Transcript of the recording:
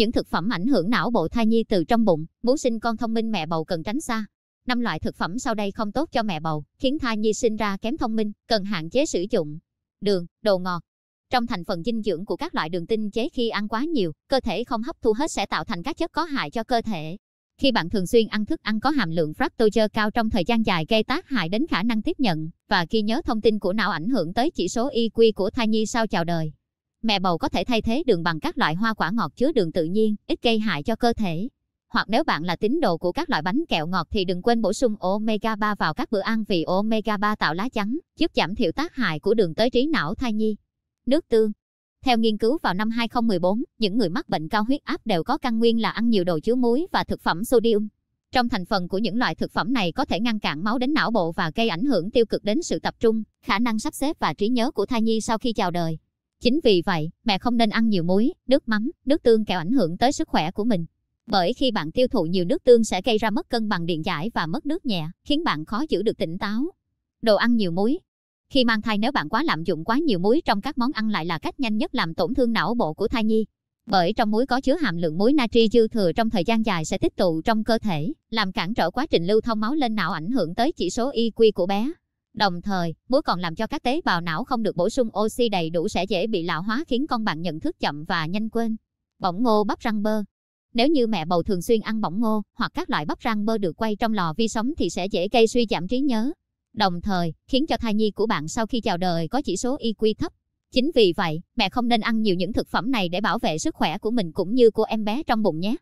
Những thực phẩm ảnh hưởng não bộ thai nhi từ trong bụng, muốn sinh con thông minh mẹ bầu cần tránh xa. Năm loại thực phẩm sau đây không tốt cho mẹ bầu, khiến thai nhi sinh ra kém thông minh, cần hạn chế sử dụng. Đường, đồ ngọt. Trong thành phần dinh dưỡng của các loại đường tinh chế khi ăn quá nhiều, cơ thể không hấp thu hết sẽ tạo thành các chất có hại cho cơ thể. Khi bạn thường xuyên ăn thức ăn có hàm lượng fructose cao trong thời gian dài gây tác hại đến khả năng tiếp nhận và ghi nhớ thông tin của não ảnh hưởng tới chỉ số IQ của thai nhi sau chào đời mẹ bầu có thể thay thế đường bằng các loại hoa quả ngọt chứa đường tự nhiên, ít gây hại cho cơ thể. Hoặc nếu bạn là tín đồ của các loại bánh kẹo ngọt thì đừng quên bổ sung omega 3 vào các bữa ăn vì omega 3 tạo lá chắn, giúp giảm thiểu tác hại của đường tới trí não thai nhi. Nước tương theo nghiên cứu vào năm 2014, những người mắc bệnh cao huyết áp đều có căn nguyên là ăn nhiều đồ chứa muối và thực phẩm sodium. Trong thành phần của những loại thực phẩm này có thể ngăn cản máu đến não bộ và gây ảnh hưởng tiêu cực đến sự tập trung, khả năng sắp xếp và trí nhớ của thai nhi sau khi chào đời. Chính vì vậy, mẹ không nên ăn nhiều muối, nước mắm, nước tương kẻo ảnh hưởng tới sức khỏe của mình. Bởi khi bạn tiêu thụ nhiều nước tương sẽ gây ra mất cân bằng điện giải và mất nước nhẹ, khiến bạn khó giữ được tỉnh táo. Đồ ăn nhiều muối Khi mang thai nếu bạn quá lạm dụng quá nhiều muối trong các món ăn lại là cách nhanh nhất làm tổn thương não bộ của thai nhi. Bởi trong muối có chứa hàm lượng muối natri dư thừa trong thời gian dài sẽ tích tụ trong cơ thể, làm cản trở quá trình lưu thông máu lên não ảnh hưởng tới chỉ số IQ của bé. Đồng thời, muối còn làm cho các tế bào não không được bổ sung oxy đầy đủ sẽ dễ bị lão hóa khiến con bạn nhận thức chậm và nhanh quên. Bỏng ngô bắp răng bơ Nếu như mẹ bầu thường xuyên ăn bỏng ngô hoặc các loại bắp răng bơ được quay trong lò vi sóng thì sẽ dễ gây suy giảm trí nhớ. Đồng thời, khiến cho thai nhi của bạn sau khi chào đời có chỉ số IQ thấp. Chính vì vậy, mẹ không nên ăn nhiều những thực phẩm này để bảo vệ sức khỏe của mình cũng như của em bé trong bụng nhé.